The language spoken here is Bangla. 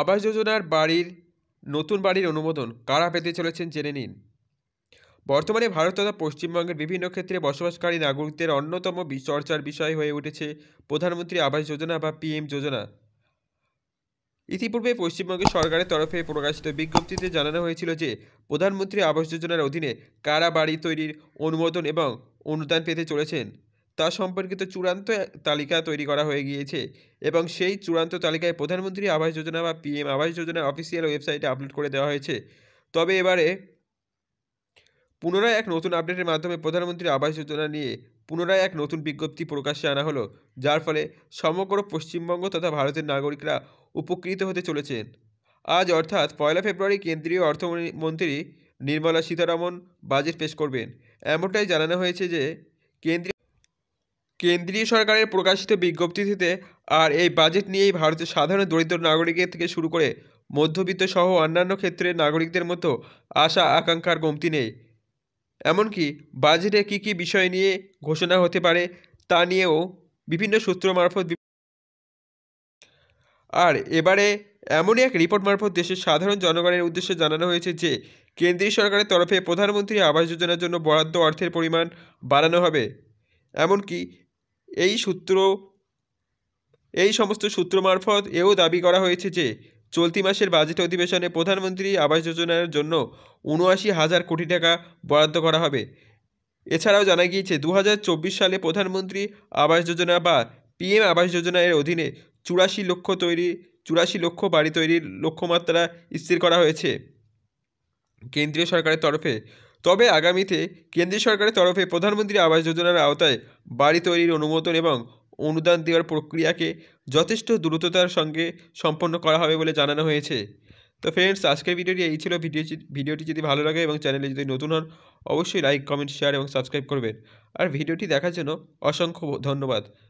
আবাস যোজনার বাড়ির নতুন বাড়ির অনুমোদন কারা পেতে চলেছেন জেনে নিন বর্তমানে ভারত তথা পশ্চিমবঙ্গের বিভিন্ন ক্ষেত্রে বসবাসকারী নাগরিকদের অন্যতম চর্চার বিষয় হয়ে উঠেছে প্রধানমন্ত্রী আবাস যোজনা বা পিএম যোজনা ইতিপূর্বে পশ্চিমবঙ্গের সরকারের তরফে প্রকাশিত বিজ্ঞপ্তিতে জানানো হয়েছিল যে প্রধানমন্ত্রী আবাস যোজনার অধীনে কারা বাড়ি তৈরির অনুমোদন এবং অনুদান পেতে চলেছেন তা সম্পর্কিত চূড়ান্ত তালিকা তৈরি করা হয়ে গিয়েছে এবং সেই চূড়ান্ত তালিকায় প্রধানমন্ত্রী আবাস যোজনা বা পিএম আবাস যোজনা অফিসিয়াল ওয়েবসাইটে আপলোড করে দেওয়া হয়েছে তবে এবারে পুনরায় এক নতুন আপডেটের মাধ্যমে প্রধানমন্ত্রী আবাস যোজনা নিয়ে পুনরায় এক নতুন বিজ্ঞপ্তি প্রকাশ্যে আনা হলো যার ফলে সমগ্র পশ্চিমবঙ্গ তথা ভারতের নাগরিকরা উপকৃত হতে চলেছেন আজ অর্থাৎ পয়লা ফেব্রুয়ারি কেন্দ্রীয় অর্থমন্ত্রী নির্মলা সীতারামন বাজেট পেশ করবেন এমনটাই জানানো হয়েছে যে কেন্দ্রীয় কেন্দ্রীয় সরকারের প্রকাশিত বিজ্ঞপ্তিতে আর এই বাজেট নিয়েই ভারতের সাধারণ দরিদ্র নাগরিকের থেকে শুরু করে মধ্যবিত্ত সহ অন্যান্য ক্ষেত্রের নাগরিকদের মতো আশা আকাঙ্ক্ষার কমতি নেই এমনকি বাজেটে কী কী বিষয় নিয়ে ঘোষণা হতে পারে তা নিয়েও বিভিন্ন সূত্র মারফত আর এবারে এমনই এক রিপোর্ট মারফত দেশের সাধারণ জনগণের উদ্দেশ্যে জানানো হয়েছে যে কেন্দ্রীয় সরকারের তরফে প্রধানমন্ত্রী আবাস যোজনার জন্য বরাদ্দ অর্থের পরিমাণ বাড়ানো হবে এমনকি এই সূত্র এই সমস্ত সূত্র মারফত এও দাবি করা হয়েছে যে চলতি মাসের বাজেট অধিবেশনে প্রধানমন্ত্রী আবাস যোজনার জন্য উনআশি হাজার কোটি টাকা বরাদ্দ করা হবে এছাড়াও জানা গিয়েছে দু সালে প্রধানমন্ত্রী আবাস যোজনা বা পিএম আবাস যোজনার অধীনে চুরাশি লক্ষ তৈরি চুরাশি লক্ষ বাড়ি তৈরির লক্ষ্যমাত্রা স্থির করা হয়েছে কেন্দ্রীয় সরকারের তরফে তবে আগামীতে কেন্দ্রীয় সরকারের তরফে প্রধানমন্ত্রী আবাস যোজনার আওতায় বাড়ি তৈরির অনুমোদন এবং অনুদান দেওয়ার প্রক্রিয়াকে যথেষ্ট দ্রুততার সঙ্গে সম্পন্ন করা হবে বলে জানানো হয়েছে তো ফ্রেন্ডস আজকের ভিডিওটি এই ছিল ভিডিও ভিডিওটি যদি ভালো লাগে এবং চ্যানেলে যদি নতুন হন অবশ্যই লাইক কমেন্ট শেয়ার এবং সাবস্ক্রাইব করবেন আর ভিডিওটি দেখার জন্য অসংখ্য ধন্যবাদ